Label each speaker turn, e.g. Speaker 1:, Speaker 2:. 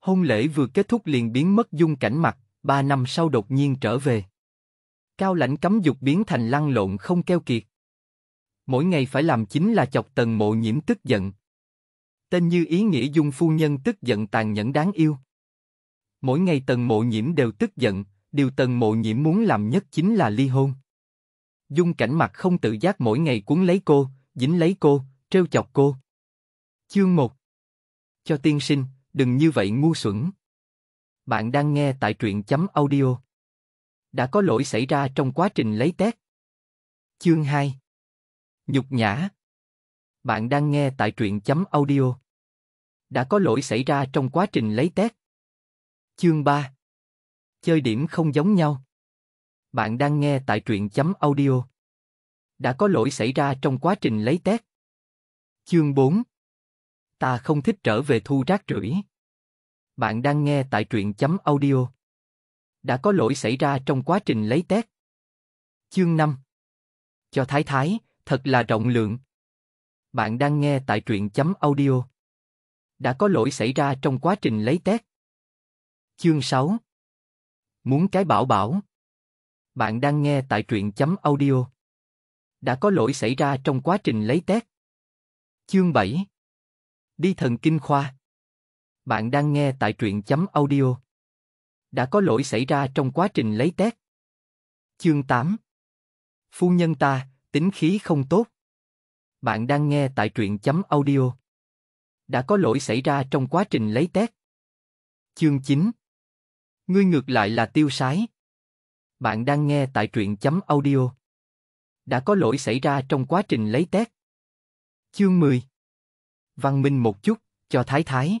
Speaker 1: Hôn lễ vừa kết thúc liền biến mất dung cảnh mặt, ba năm sau đột nhiên trở về. Cao lãnh cấm dục biến thành lăn lộn không keo kiệt. Mỗi ngày phải làm chính là chọc tần mộ nhiễm tức giận. Tên như ý nghĩa dung phu nhân tức giận tàn nhẫn đáng yêu. Mỗi ngày tần mộ nhiễm đều tức giận, điều tần mộ nhiễm muốn làm nhất chính là ly hôn. Dung cảnh mặt không tự giác mỗi ngày cuốn lấy cô, dính lấy cô, treo chọc cô. Chương 1 Cho tiên sinh, đừng như vậy
Speaker 2: ngu xuẩn. Bạn đang nghe tại truyện chấm audio. Đã có lỗi xảy ra trong quá trình lấy test. Chương 2 Nhục nhã Bạn đang nghe tại truyện chấm audio. Đã có lỗi xảy ra trong quá trình lấy test. Chương 3 Chơi điểm không giống nhau. Bạn đang nghe tại truyện chấm audio. Đã có lỗi xảy ra trong quá trình lấy test. Chương 4 Ta không thích trở về thu rác rưởi. Bạn đang nghe tại truyện chấm audio. Đã có lỗi xảy ra trong quá trình lấy test. Chương 5 Cho Thái Thái, thật là rộng lượng. Bạn đang nghe tại truyện chấm audio. Đã có lỗi xảy ra trong quá trình lấy test. Chương 6 Muốn cái bảo bảo. Bạn đang nghe tại truyện chấm audio. Đã có lỗi xảy ra trong quá trình lấy test. Chương 7 Đi thần kinh khoa bạn đang nghe tại truyện chấm audio. Đã có lỗi xảy ra trong quá trình lấy test. Chương 8 Phu nhân ta, tính khí không tốt. Bạn đang nghe tại truyện chấm audio. Đã có lỗi xảy ra trong quá trình lấy test. Chương 9 Ngươi ngược lại là tiêu sái. Bạn đang nghe tại truyện chấm audio. Đã có lỗi xảy ra trong quá trình lấy test. Chương 10 Văn minh một chút, cho thái thái.